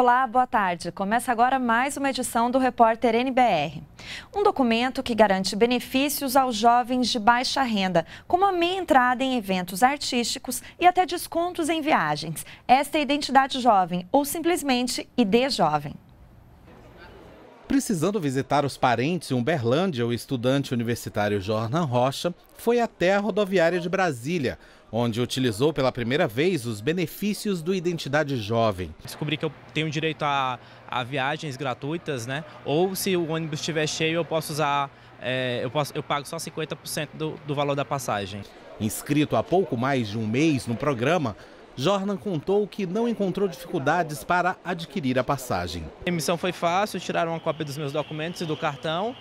Olá, boa tarde. Começa agora mais uma edição do Repórter NBR. Um documento que garante benefícios aos jovens de baixa renda, como a meia entrada em eventos artísticos e até descontos em viagens. Esta é a Identidade Jovem, ou simplesmente ID Jovem. Precisando visitar os parentes em Uberlândia, o estudante universitário Jornan Rocha foi até a rodoviária de Brasília, onde utilizou pela primeira vez os benefícios do Identidade Jovem. Descobri que eu tenho direito a, a viagens gratuitas, né? Ou se o ônibus estiver cheio, eu posso usar, é, eu, posso, eu pago só 50% do, do valor da passagem. Inscrito há pouco mais de um mês no programa, Jornan contou que não encontrou dificuldades para adquirir a passagem. A emissão foi fácil, tiraram uma cópia dos meus documentos e do cartão,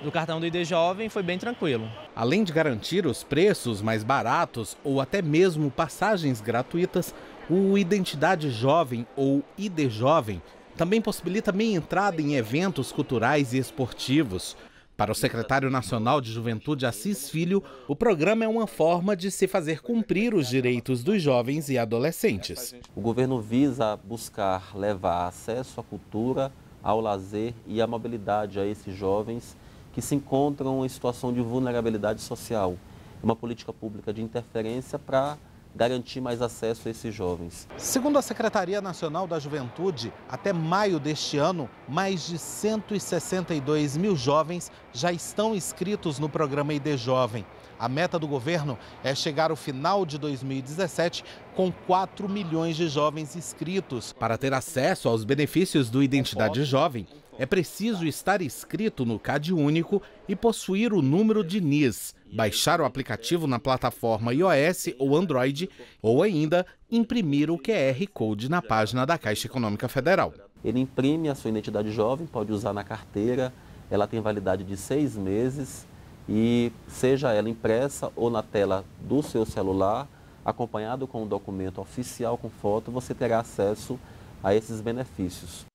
do cartão do ID Jovem, foi bem tranquilo. Além de garantir os preços mais baratos ou até mesmo passagens gratuitas, o Identidade Jovem ou ID Jovem também possibilita meia entrada em eventos culturais e esportivos. Para o secretário nacional de Juventude Assis Filho, o programa é uma forma de se fazer cumprir os direitos dos jovens e adolescentes. O governo visa buscar levar acesso à cultura, ao lazer e à mobilidade a esses jovens que se encontram em situação de vulnerabilidade social. É uma política pública de interferência para garantir mais acesso a esses jovens. Segundo a Secretaria Nacional da Juventude, até maio deste ano, mais de 162 mil jovens já estão inscritos no programa ID Jovem. A meta do governo é chegar ao final de 2017 com 4 milhões de jovens inscritos. Para ter acesso aos benefícios do Identidade Jovem, é preciso estar inscrito no CAD Único e possuir o número de NIS, baixar o aplicativo na plataforma iOS ou Android ou ainda imprimir o QR Code na página da Caixa Econômica Federal. Ele imprime a sua identidade jovem, pode usar na carteira, ela tem validade de seis meses e, seja ela impressa ou na tela do seu celular, acompanhado com um documento oficial com foto, você terá acesso a esses benefícios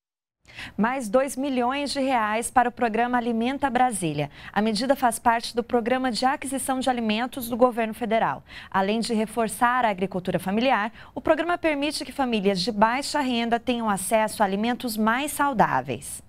mais 2 milhões de reais para o programa Alimenta Brasília. A medida faz parte do programa de aquisição de alimentos do governo federal. Além de reforçar a agricultura familiar, o programa permite que famílias de baixa renda tenham acesso a alimentos mais saudáveis.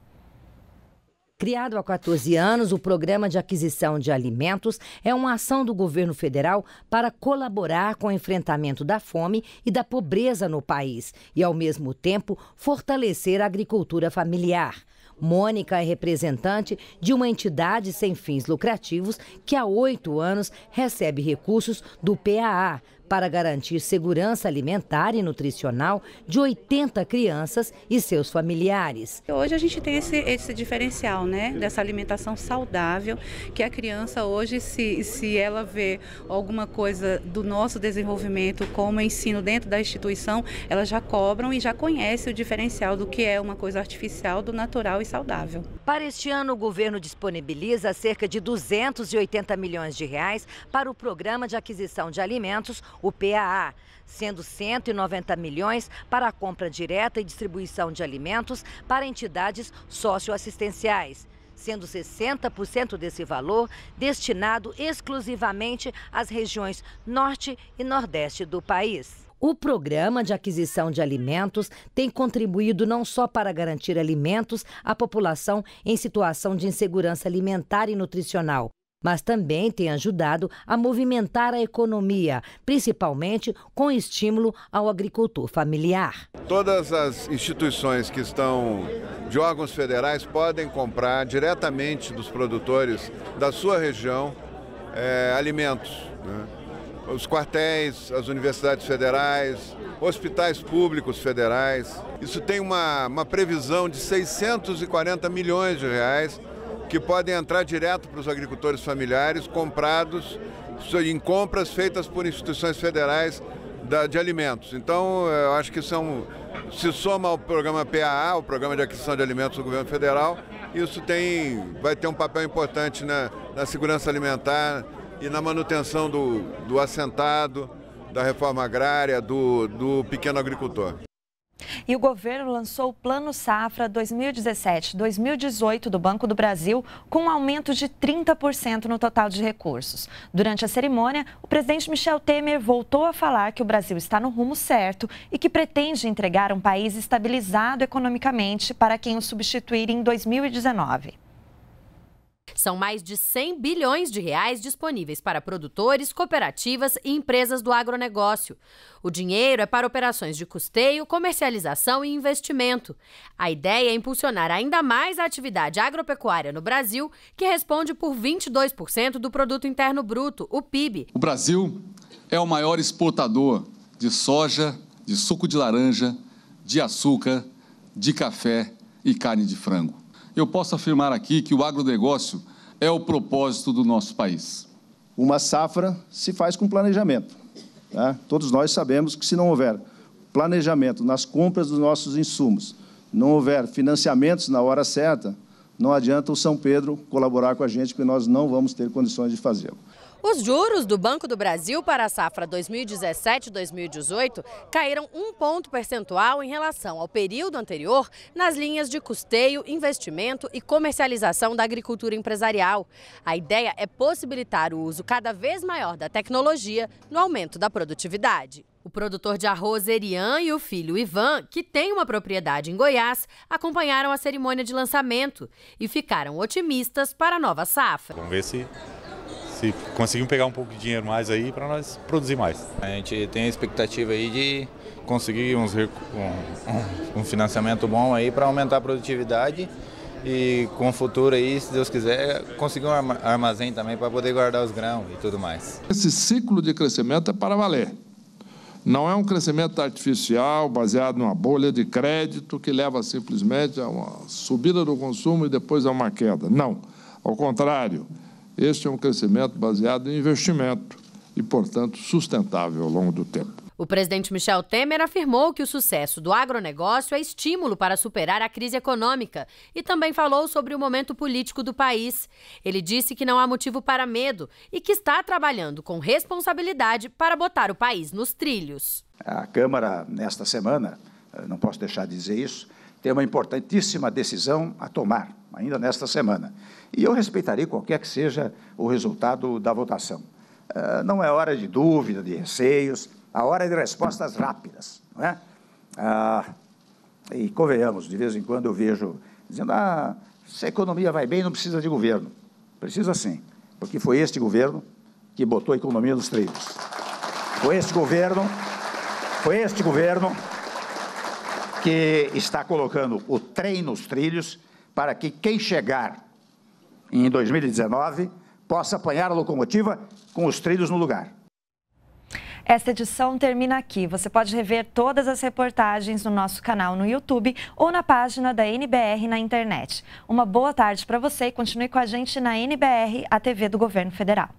Criado há 14 anos, o Programa de Aquisição de Alimentos é uma ação do governo federal para colaborar com o enfrentamento da fome e da pobreza no país e, ao mesmo tempo, fortalecer a agricultura familiar. Mônica é representante de uma entidade sem fins lucrativos que há oito anos recebe recursos do PAA para garantir segurança alimentar e nutricional de 80 crianças e seus familiares. Hoje a gente tem esse, esse diferencial, né, dessa alimentação saudável, que a criança hoje, se, se ela vê alguma coisa do nosso desenvolvimento como ensino dentro da instituição, elas já cobram e já conhece o diferencial do que é uma coisa artificial, do natural e saudável. Para este ano, o governo disponibiliza cerca de 280 milhões de reais para o programa de aquisição de alimentos o PAA, sendo 190 milhões para a compra direta e distribuição de alimentos para entidades socioassistenciais sendo 60% desse valor destinado exclusivamente às regiões norte e nordeste do país. O programa de aquisição de alimentos tem contribuído não só para garantir alimentos à população em situação de insegurança alimentar e nutricional, mas também tem ajudado a movimentar a economia, principalmente com estímulo ao agricultor familiar. Todas as instituições que estão de órgãos federais podem comprar diretamente dos produtores da sua região é, alimentos. Né? Os quartéis, as universidades federais, hospitais públicos federais. Isso tem uma, uma previsão de 640 milhões de reais que podem entrar direto para os agricultores familiares, comprados em compras feitas por instituições federais de alimentos. Então, eh, eu acho que são, se soma ao programa PAA, o Programa de Aquisição de Alimentos do Governo Federal, isso tem, vai ter um papel importante na, na segurança alimentar e na manutenção do, do assentado, da reforma agrária, do, do pequeno agricultor. E o governo lançou o Plano Safra 2017-2018 do Banco do Brasil, com um aumento de 30% no total de recursos. Durante a cerimônia, o presidente Michel Temer voltou a falar que o Brasil está no rumo certo e que pretende entregar um país estabilizado economicamente para quem o substituir em 2019. São mais de 100 bilhões de reais disponíveis para produtores, cooperativas e empresas do agronegócio. O dinheiro é para operações de custeio, comercialização e investimento. A ideia é impulsionar ainda mais a atividade agropecuária no Brasil, que responde por 22% do produto interno bruto, o PIB. O Brasil é o maior exportador de soja, de suco de laranja, de açúcar, de café e carne de frango eu posso afirmar aqui que o agronegócio é o propósito do nosso país. Uma safra se faz com planejamento. Né? Todos nós sabemos que se não houver planejamento nas compras dos nossos insumos, não houver financiamentos na hora certa, não adianta o São Pedro colaborar com a gente, porque nós não vamos ter condições de fazê-lo. Os juros do Banco do Brasil para a safra 2017-2018 caíram um ponto percentual em relação ao período anterior nas linhas de custeio, investimento e comercialização da agricultura empresarial. A ideia é possibilitar o uso cada vez maior da tecnologia no aumento da produtividade. O produtor de arroz Erian e o filho Ivan, que tem uma propriedade em Goiás, acompanharam a cerimônia de lançamento e ficaram otimistas para a nova safra. Vamos ver se se conseguimos pegar um pouco de dinheiro mais aí para nós produzir mais. A gente tem a expectativa aí de conseguir uns, um, um financiamento bom aí para aumentar a produtividade e com o futuro aí, se Deus quiser, conseguir um armazém também para poder guardar os grãos e tudo mais. Esse ciclo de crescimento é para valer. Não é um crescimento artificial baseado numa bolha de crédito que leva simplesmente a uma subida do consumo e depois a uma queda. Não. Ao contrário, este é um crescimento baseado em investimento e, portanto, sustentável ao longo do tempo. O presidente Michel Temer afirmou que o sucesso do agronegócio é estímulo para superar a crise econômica e também falou sobre o momento político do país. Ele disse que não há motivo para medo e que está trabalhando com responsabilidade para botar o país nos trilhos. A Câmara, nesta semana, eh, não posso deixar de dizer isso, tem uma importantíssima decisão a tomar, ainda nesta semana. E eu respeitarei qualquer que seja o resultado da votação. Ah, não é hora de dúvida, de receios, a hora é de respostas rápidas. Não é? Ah, e convenhamos, de vez em quando eu vejo dizendo: ah, se a economia vai bem, não precisa de governo. Precisa sim, porque foi este governo que botou a economia nos trilhos. Foi este governo, foi este governo que está colocando o trem nos trilhos para que quem chegar em 2019 possa apanhar a locomotiva com os trilhos no lugar. Esta edição termina aqui. Você pode rever todas as reportagens no nosso canal no YouTube ou na página da NBR na internet. Uma boa tarde para você e continue com a gente na NBR, a TV do Governo Federal.